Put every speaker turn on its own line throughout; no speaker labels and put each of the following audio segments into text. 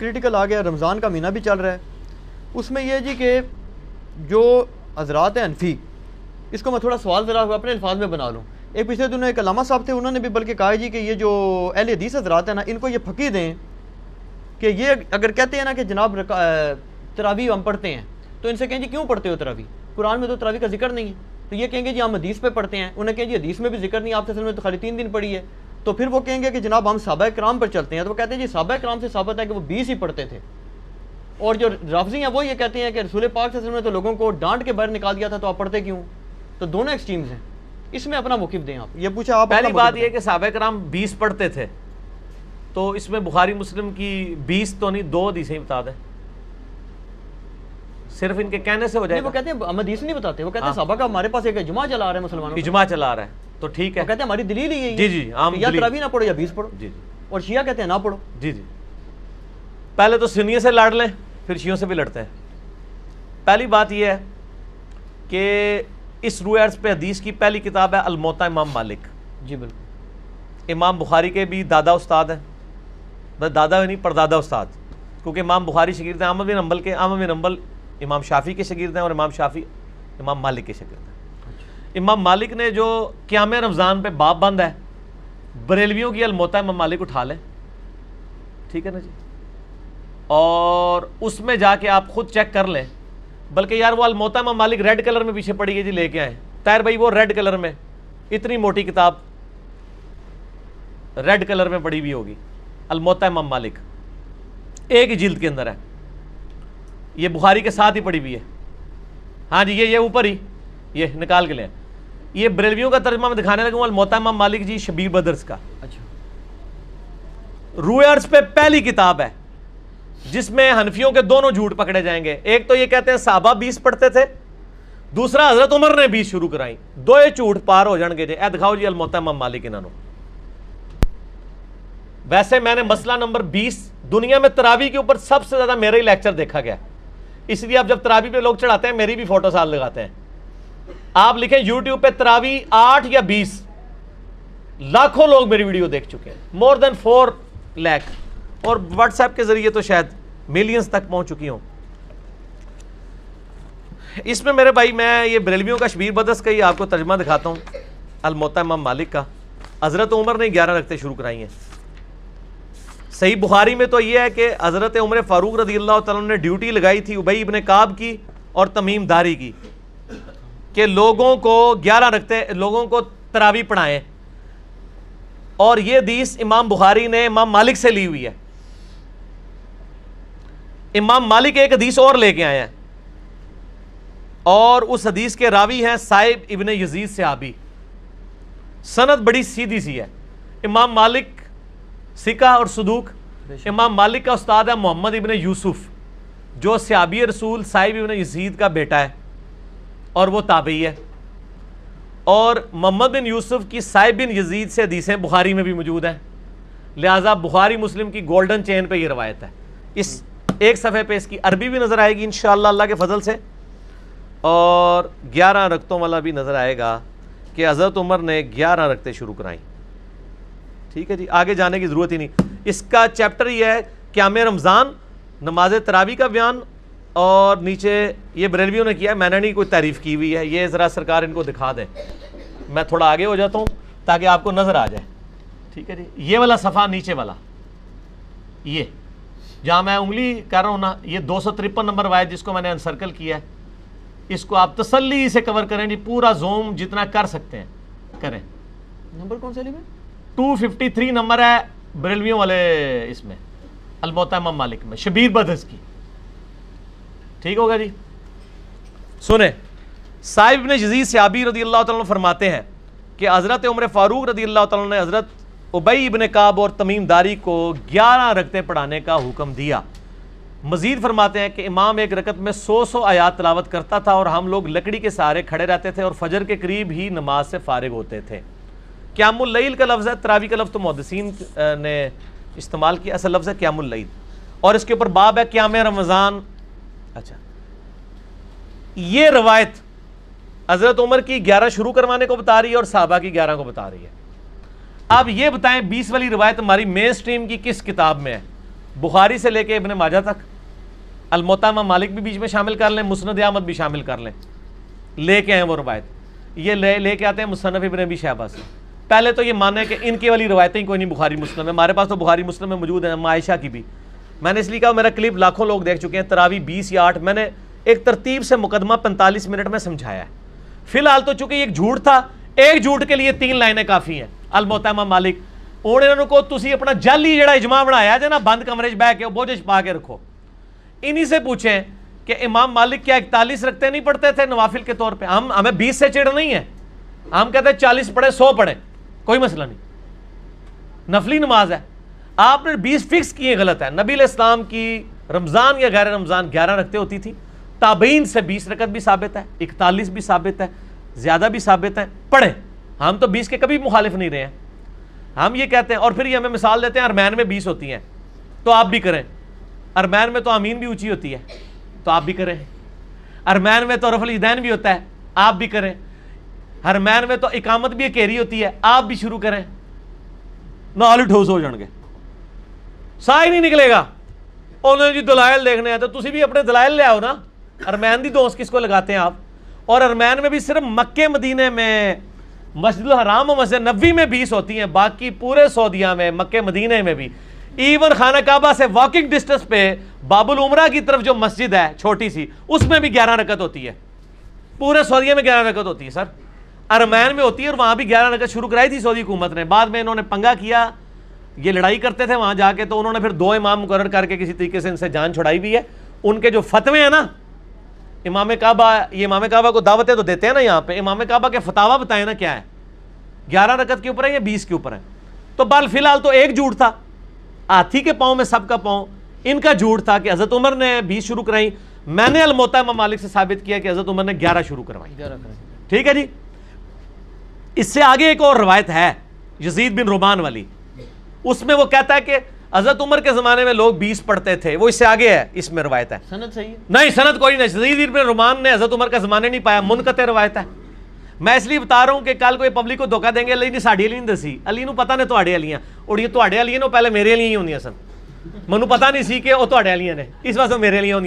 Critical आ गया रमज़ान का महीना भी चल रहा है उसमें यह जी कि जो हजरात हैं अनफी इसको मैं थोड़ा सवाल ज़रा अपने अल्फाज में बना लूँ एक पिछले दिनों एक अलामा साहब थे उन्होंने भी बल्कि कहा जी कि ये जो अहल हदीस हजरात हैं ना इनको ये फकी दें कि ये अगर कहते हैं ना कि जनाब तरावी हम पढ़ते हैं तो इनसे कहें जी क्यों पढ़ते हो तरावी कुरान में तो तरावी का जिक्र नहीं है तो ये कहेंगे जी हम हदीस पे पढ़ते हैं उन्हें कहें जी हदीस में भी जिक्र नहीं आपसे असल में तो खाली तीन दिन पढ़ी है तो फिर वो कहेंगे कि जनाब हम सबा कराम पर चलते हैं तो वो कहते हैं जी सबा कराम से साबित है कि वो बीस ही पढ़ते थे और जो रफ्जी हैं वो ये कहते हैं कि रसूल पाक ने तो लोगों को डांट के बाहर
निकाल दिया था तो आप पढ़ते क्यों तो दोनों एक्सट्रीम्स हैं इसमें अपना मुकिफ दें आप ये पूछा आप पहली बात यह कि सबा कराम बीस पढ़ते थे तो इसमें बुखारी मुस्लिम की बीस तो नहीं दो हदीसें बता दें सिर्फ इनके कहने से हो जाएगा वो
कहते हैं हम हदीस नहीं बताते वो कहते हैं हाँ। सबा का हमारे पास एक इजमा चला रहा है मुसलमान इजमा चला रहा है तो ठीक है कहते हैं हमारी दलील ही है जी जी आम तो या
ना पढ़ो या बीस पढ़ो जी जी और शिया कहते हैं ना पढ़ो जी जी पहले तो सुनिए से लड़ लें फिर शियों से भी लड़ते हैं पहली बात यह है कि इस रू अर्ज पे हदीस की पहली किताब है अलमोता इमाम मालिक जी बिल्कुल इमाम बुखारी के भी दादा उस्ताद हैं बस दादा भी नहीं परदादा उस्ताद क्योंकि इमाम बुखारी शगीर्द हैं आमद बिन अम्बल के आम बिन अम्बल इमाम शाफ़ी के शगीर्द हैं और इमाम शाफ़ी इमाम मालिक के शगीर्द हैं इमाम मालिक ने जो क्याम रमज़ान पर बाप बंद है बरेलवियों की अलमोता इमाम मालिक उठा लें ठीक है न जी और उसमें जाके आप खुद चेक कर लें बल्कि यार वो अलमोता इमाम मालिक रेड कलर में पीछे पड़ी है जी लेके आए तैर भाई वो रेड कलर में इतनी मोटी किताब रेड कलर में पड़ी हुई होगी अलमोता इमाम मालिक एक ही जिल्द के अंदर है ये बुखारी के साथ ही पड़ी हुई है हाँ जी ये ये ऊपर ही ये निकाल के लें ये बरेलवियों का तर्जमा मैं दिखाने लगूंगा मोता मालिक जी शबीर बदर्स का अच्छा रूए अर्ज पे पहली किताब है जिसमें हनफियों के दोनों झूठ पकड़े जाएंगे एक तो ये कहते हैं साहबा बीस पढ़ते थे दूसरा हजरत उमर ने बीस शुरू कराई दो झूठ पार हो जाएंगे जी ए दिखाओ जी अलमोता मालिक इन्होंने वैसे मैंने मसला नंबर बीस दुनिया में तरावी के ऊपर सबसे ज्यादा मेरा ही लेक्चर देखा गया इसलिए अब जब तरावी पे लोग चढ़ाते हैं मेरी भी फोटो साल लगाते हैं आप लिखें यूट्यूब पे तरावी आठ या बीस लाखों लोग मेरी वीडियो देख चुके हैं मोर देन फोर लैख और व्हाट्सएप के जरिए तो शायद मिलियंस तक पहुंच चुकी हूं इसमें मेरे भाई मैं ये बरेलवियों का शबीर बदस का ही आपको तर्जमा दिखाता हूं अलमोता इमाम मालिक का हज़रत उम्र ने ग्यारह रखते शुरू कराई हैं सही बुखारी में तो यह है कि हज़रत उम्र फ़ारूक रदील्ला ने ड्यूटी लगाई थी उबई इबन काब की और तमीम दारी की कि लोगों को ग्यारह रखते लोगों को तरावी पढ़ाएं और ये दीस इमाम बुखारी ने इमाम मालिक से ली हुई है इमाम मालिक एक हदीस और लेके आए हैं और उस हदीस के रावी हैं साहिब इबन यजीद से आबी सनद बड़ी सीधी सी है इमाम मालिक सिका और सदूक इमाम मालिक का उस्ताद है मोहम्मद इबन यूसुफ जो सियाबी रसूल साहिब इबन यजीद का बेटा है और वो ताबी है और मोहम्मद बिन यूसुफ की साहिब बिन यजीद से हदीसें बुखारी में भी मौजूद हैं लिहाजा बुखारी मुस्लिम की गोल्डन चेन पर यह रवायत है इस एक सफ़े पर इसकी अरबी भी नज़र आएगी इन अल्लाह के फजल से और ग्यारह रक्तों वाला भी नज़र आएगा कि हज़रत उमर ने ग्यारह रक्तें शुरू कराई ठीक है जी आगे जाने की ज़रूरत ही नहीं इसका चैप्टर यह है क्या रमज़ान नमाज तरावी का बयान और नीचे ये बरेलवियों ने किया मैंने नहीं कोई तारीफ़ की हुई है ये ज़रा सरकार इनको दिखा दें मैं थोड़ा आगे हो जाता हूँ ताकि आपको नज़र आ जाए ठीक है जी ये वाला सफ़ा नीचे वाला ये जहाँ मैं उंगली कर रहा हूँ ना ये दो सौ तिरपन नंबर वायद जिसको मैंने अनसर्कल किया है इसको आप तसली से कवर करें जी पूरा जोम जितना कर सकते हैं करें
नंबर कौन सा
टू फिफ्टी थ्री नंबर है बरेलवियों वाले इसमें अलमोतम मालिक में शबीर बदस की ठीक होगा जी सुने साहिब ने जजीज सयाबी रदी अल्लाह तु फरमाते हैं कि हज़रत उम्र फ़ारूक रदी अल्लाह तु ने हज़रत उबई इबन काब और तमीम दारी को ग्यारह रकते पढ़ाने का हुक्म दिया मज़ीद फरमाते हैं कि इमाम एक रकत में सौ सौ आयात तलावत करता था और हम लोग लकड़ी के सहारे खड़े रहते थे और फजर के करीब ही नमाज से फारग होते थे क्यामुल्लैल का लफ्ज़ है तरावी का लफ्ज़ तो मुहदसिन ने इस्तेमाल किया असल लफ्ज़ है क्यामुल्लैल और इसके ऊपर बाब है क्याम रमज़ान अच्छा ये रवायत हजरत उमर की ग्यारह शुरू करवाने को बता रही है और साहबा की ग्यारह को बता रही है आप ये बताएं बीस वाली रिवायत हमारी मेन स्ट्रीम की किस किताब में है बुखारी से लेके इबन माजा तक अलमोतामा मालिक भी बीच में शामिल कर लें मुस्ंद आमद भी शामिल कर लें लेके आए वो रवायत ये ले लेके आते हैं मुसनफ़ इबन अबी शहबा से पहले तो ये माना है कि इनके वाली रवायतें कोई नहीं बुखारी मुस्लिम है हमारे पास तो बुखारी मुस्लिम में मौजूद है मायशा की भी मैंने इसलिए कहा मेरा क्लिप लाखों लोग देख चुके हैं तरावी बीस या आठ मैंने एक तरतीब से मुकदमा पैंतालीस मिनट में समझाया फिलहाल तो चूंकि एक झूठ था एक झूठ के लिए तीन लाइनें काफ़ी हैं अलमोतमा मालिक और इन्होंने को ਕੋ अपना ਆਪਣਾ ਜਾਲੀ ਜਿਹੜਾ ਇਜਮਾ ਬਣਾਇਆ ਜੇ ਨਾ ਬੰਦ ਕਮਰੇ 'ਚ ਬਹਿ ਕੇ ਉਹ ਬੋਝੇ इन्हीं से पूछें कि इमाम मालिक क्या इकतालीस रखते नहीं पढ़ते थे नवाफिल के तौर पे हम हमें बीस से चिड़ नहीं है हम कहते चालीस पढ़े सौ पढ़े कोई मसला नहीं नफली नमाज है आपने बीस फिक्स किए गलत है नबी इस्लाम की रमज़ान या गैर रमज़ान ग्यारह रखते होती थी ताबीन से बीस रकत भी साबित है इकतालीस भी साबित है ज़्यादा भी साबित है पढ़ें हम तो बीस के कभी मुखालिफ नहीं रहे हैं हम ये कहते हैं और फिर ये हमें मिसाल देते हैं अरमैन में बीस होती हैं तो आप भी करें अरमैन में तो अमीन भी ऊँची होती है तो आप भी करें अरमैन में तो रफलदैन भी होता है आप भी करें हरमैन में तो इकामत भी अकेरी होती है आप भी शुरू करें नॉल ठोस हो जाएंगे ਸਾਹ ही नहीं निकलेगा उन्होंने जी दलायल देखने हैं तो तुम भी अपने दलायल ले आओ ना अरमैन की दोस्त किसको लगाते हैं आप और अरमैन में भी सिर्फ मक्के मदीने में मस्जिद हराम और मस्जिद नबी में बीस होती हैं बाकी पूरे सऊदिया में मक्के मदीने में भी इवन खाना काबा से वॉकिंग डिस्टेंस पे बाबुल उमरा की तरफ जो मस्जिद है छोटी सी उसमें भी ग्यारह रकत होती है पूरे सऊदिया में ग्यारह रकत होती है सर अरमैन में होती है और वहाँ भी ग्यारह रकत शुरू कराई थी सऊदी हुकूमत ने बाद में इन्होंने पंगा किया ये लड़ाई करते थे वहां जाके तो उन्होंने फिर दो इमाम मुकर करके किसी तरीके से इनसे जान छुड़ाई भी है उनके जो फतवे हैं ना इमाम काबा ये इमाम काबा को दावतें तो देते हैं ना यहाँ पे इमाम काबा के फतावा बताए ना क्या है ग्यारह रकत के ऊपर है या बीस के ऊपर है तो बाल फिलहाल तो एक जूट था हाथी के पाँव में सबका पाँव इनका जूट था कि हज़रत उमर ने बीस शुरू कराई मैंने अलमोता ममालिक से साबित किया कि हज़रत उमर ने ग्यारह शुरू करवाई ठीक है जी इससे आगे एक और रवायत है यजीद बिन रुमान वाली उसमें वो कहता है कि हजरत उमर के जमाने में लोग बीस पढ़ते थे वो इससे आगे है इसमें रवायत है सनत सही है नहीं सनत कोई नहीं रुमान ने हजरत उमर का जमाने नहीं पाया मुनकत रवायत है मैं इसलिए बता रहा हूं कि कल कोई पब्लिक को धोखा देंगे अली ने साढ़ी अली नहीं दसी अली पता ਪਤਾ थोड़े ਤੁਹਾਡੇ ਅਲੀਆਂ ਔਰ ਇਹ ਤੁਹਾਡੇ पहले मेरे लिए ही ਅਲੀਆਂ सन ਹੁੰਦੀਆਂ पता नहीं ਪਤਾ ਨਹੀਂ ਸੀ ਕਿ ਉਹ ਤੁਹਾਡੇ ਅਲੀਆਂ ਨੇ ਇਸ ਵਾਸਤੇ ਮੇਰੇ ਅਲੀਆਂ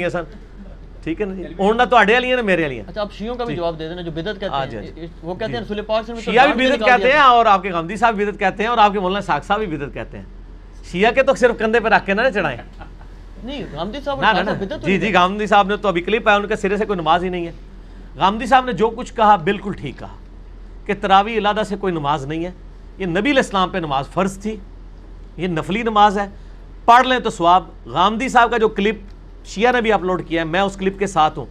ठीक है ना जी ਹੁਣ ਨਾ ਤੁਹਾਡੇ ਵਾਲੀਆਂ ਨੇ ਮੇਰੇ ਵਾਲੀਆਂ
अच्छा आप शियों का भी जवाब
दे देना जो बिदत कहते हाँ हैं हाँ
वो कहते हैं रसूल पाक से तो शिया भी बिदत कहते हैं
और आपके गांधी साहब बिदत कहते हैं और आपके मौलाना साख साहब भी बिदत कहते हैं शिया के तो सिर्फ कंधे पे रख के ना चढ़ाएं
नहीं
गांधी साहब ना जी जी गांधी साहब ने तो अभी क्लिप आया उनके सिरे से कोई नमाज ही नहीं है गांधी साहब ने जो कुछ कहा बिल्कुल ठीक कहा कि तरावी इलादा से कोई नमाज नहीं है ये नबी इस्लाम पे नमाज फ़र्ज थी ये नफली नमाज है पढ़ लें तो स्वाब गांधी साहब का जो क्लिप शिया ने भी अपलोड किया है मैं उस क्लिप के साथ हूं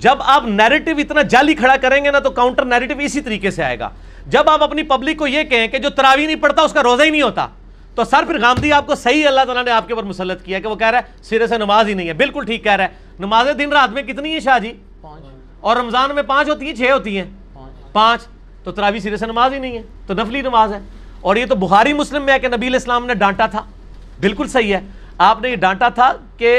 जब आप नैरेटिव इतना जाली खड़ा करेंगे ना तो काउंटर नैरेटिव इसी तरीके से आएगा जब आप अपनी पब्लिक को यह कहें कि जो तरावी नहीं पड़ता उसका रोजा ही नहीं होता तो सर फिर गांधी आपको सही अल्लाह तला ने आपके ऊपर मुसलत किया कि वो कह रहा है सिरे से नमाज ही नहीं है बिल्कुल ठीक कह रहा है नमाजें दिन रात में कितनी है शाहजी और रमज़ान में पांच होती है छह होती हैं पांच तो तरावी सिरे से नमाज ही नहीं है तो नफली नमाज है और ये तो बुहारी मुस्लिम में है कि नबी इस्लाम ने डांटा था बिल्कुल सही है आपने ये डांटा था कि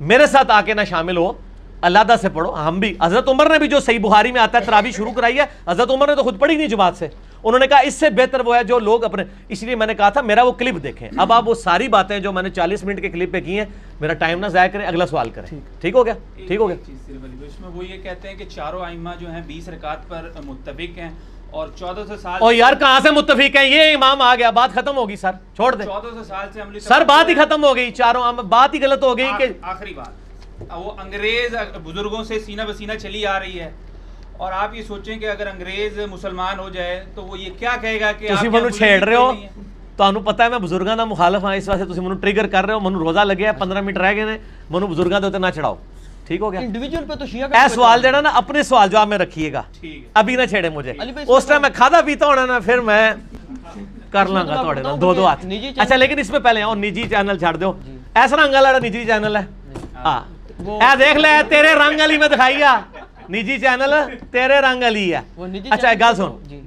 मेरे साथ आके ना शामिल हो अलादा से पढ़ो हम भी हजरत उमर ने भी जो सही बुहारी में आता है तराबी शुरू कराई है हजरत उमर ने तो खुद पढ़ी नहीं जमात से उन्होंने कहा इससे बेहतर वो है जो लोग अपने इसलिए मैंने कहा था मेरा वो क्लिप देखें अब आप वो सारी बातें जो मैंने 40 मिनट के क्लिप पे की हैं मेरा टाइम ना जाया करें अगला सवाल करें ठीक हो गया ठीक हो गया तो इसमें वो ये कहते हैं कि चारों आइमा जो है बीस रकात पर मुतबिक हैं और चौदह सौ साल और यार कहां से मुतफिक है ये इमाम आ गया बात खत्म होगी सर छोड़ दे चौदह सौ साल से अमली सर बात ही खत्म हो गई चारों बात ही गलत हो गई आखिरी बात वो अंग्रेज बुजुर्गों से सीना बसीना चली आ रही है और आप ये सोचें कि अगर अंग्रेज मुसलमान हो जाए तो वो ये क्या कहेगा कि ਤੁਸੀਂ ਮੈਨੂੰ ਛੇੜ ਰਹੇ ਹੋ ਤੁਹਾਨੂੰ ਪਤਾ ਹੈ ਮੈਂ ਬਜ਼ੁਰਗਾਂ ਦਾ ਮੁਖਾਲਫ ਹਾਂ ਇਸ ਵਾਸਤੇ ਤੁਸੀਂ ਮੈਨੂੰ ਟ੍ਰਿਗਰ ਕਰ ਰਹੇ ਹੋ ਮੈਨੂੰ ਰੋਜ਼ਾ ਲੱਗਿਆ 15 ਮਿੰਟ ਰਹਿ ਗਏ ਨੇ ਮੈਨੂੰ ਬਜ਼ੁਰਗਾਂ ਦੇ ਉੱਤੇ ਨਾ ਚੜਾਓ ठीक हो गया इंडिविजुअल पे तो शिया सवाल देना ना अपने सवाल जवाब में रखिएगा अभी ना छेड़े मुझे उस टाइम तो- मैं खादा पीता होना ना फिर मैं कर तो लांगा तो ना दो दो हाथ अच्छा लेकिन इसमें पहले आओ निजी चैनल छाड़ दो ऐसा रंग वाला निजी चैनल है हाँ देख ले तेरे रंग वाली में दिखाई निजी चैनल तेरे रंग अली है अच्छा एक गल सुन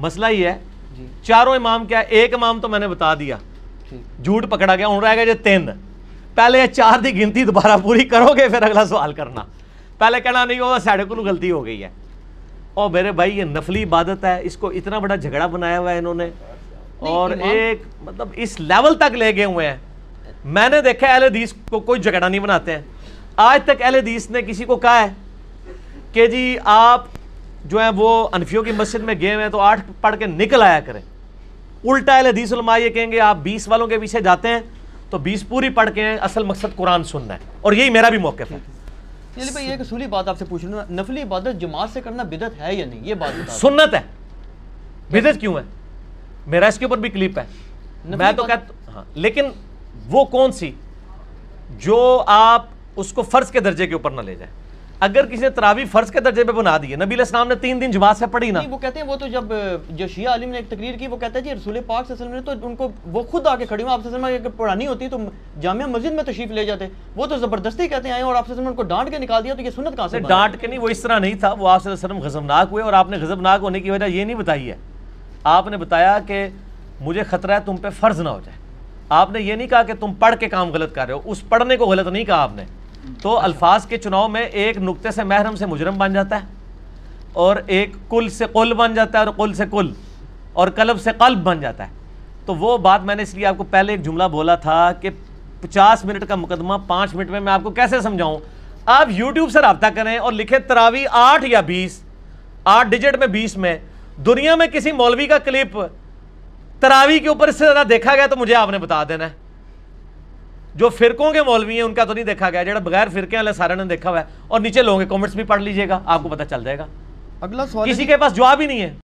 मसला ये है चारों इमाम क्या एक इमाम तो मैंने बता दिया झूठ पकड़ा गया हूं रह गया जो तीन पहले चार की गिनती दोबारा पूरी करोगे फिर अगला सवाल करना पहले कहना नहीं होगा साढ़े को गलती हो गई है और मेरे भाई ये नफली इबादत है इसको इतना बड़ा झगड़ा बनाया हुआ है इन्होंने और एक मतलब इस लेवल तक ले गए हुए हैं मैंने देखा है अहलदीस को कोई झगड़ा नहीं बनाते हैं आज तक अहलदीस ने किसी को कहा है कि जी आप जो है वो अनफियों की मस्जिद में गए हुए हैं तो आठ पढ़ के निकल आया करें उल्टा अहलदीस ये कहेंगे आप बीस वालों के पीछे जाते हैं तो बीस पूरी पढ़ के असल मकसद कुरान सुनना है और यही मेरा भी मौके
है बात आपसे पूछ लू नफली
इबादत जमात से करना बिदत है या नहीं ये बात सुन्नत है बिदत क्यों है मेरा इसके ऊपर भी क्लिप है मैं तो कहता हाँ लेकिन वो कौन सी जो आप उसको फर्ज के दर्जे के ऊपर ना ले जाए अगर किसी ने तरावी फर्ज के दर्जे पे बना दिए नबी इस्लाम ने तीन दिन जमात से पढ़ी ना
वो कहते हैं वो तो जब जो शिया आलिम ने एक तकरीर की वो कहते हैं जी रसूल पाक से ने तो उनको वो खुद आके खड़ी हुआ आपसे पढ़ानी होती तो जामिया मस्जिद में तशीफ ले जाते वो तो जबरदस्ती कहते हैं और आपसे उनको डांट के निकाल दिया तो ये सुनत कहाँ से डांट
के नहीं वो इस तरह नहीं था वो आपसे गजबनाक हुए और आपने गजबनाक होने की वजह ये नहीं बताई है आपने बताया कि मुझे खतरा है तुम पे फर्ज ना हो जाए आपने ये नहीं कहा कि तुम पढ़ के काम गलत कर रहे हो उस पढ़ने को गलत नहीं कहा आपने तो अल्फाज के चुनाव में एक नुकते से महरम से मुजरम बन जाता है और एक कुल से कुल बन जाता है और कुल से कुल और कलब से कल्ब बन जाता है तो वो बात मैंने इसलिए आपको पहले एक जुमला बोला था कि पचास मिनट का मुकदमा पांच मिनट में मैं आपको कैसे समझाऊं आप यूट्यूब से रबता करें और लिखे तरावी आठ या बीस आठ डिजिट में बीस में दुनिया में किसी मौलवी का क्लिप तरावी के ऊपर इससे ज़्यादा देखा गया तो मुझे आपने बता देना है जो फिरकों के मौलवी हैं उनका तो नहीं देखा गया जरा बगैर फिरके वाले सारे ने देखा हुआ है और नीचे लोगों के कॉमेंट्स भी पढ़ लीजिएगा आपको पता चल जाएगा अगला सवाल किसी के पास जवाब ही नहीं है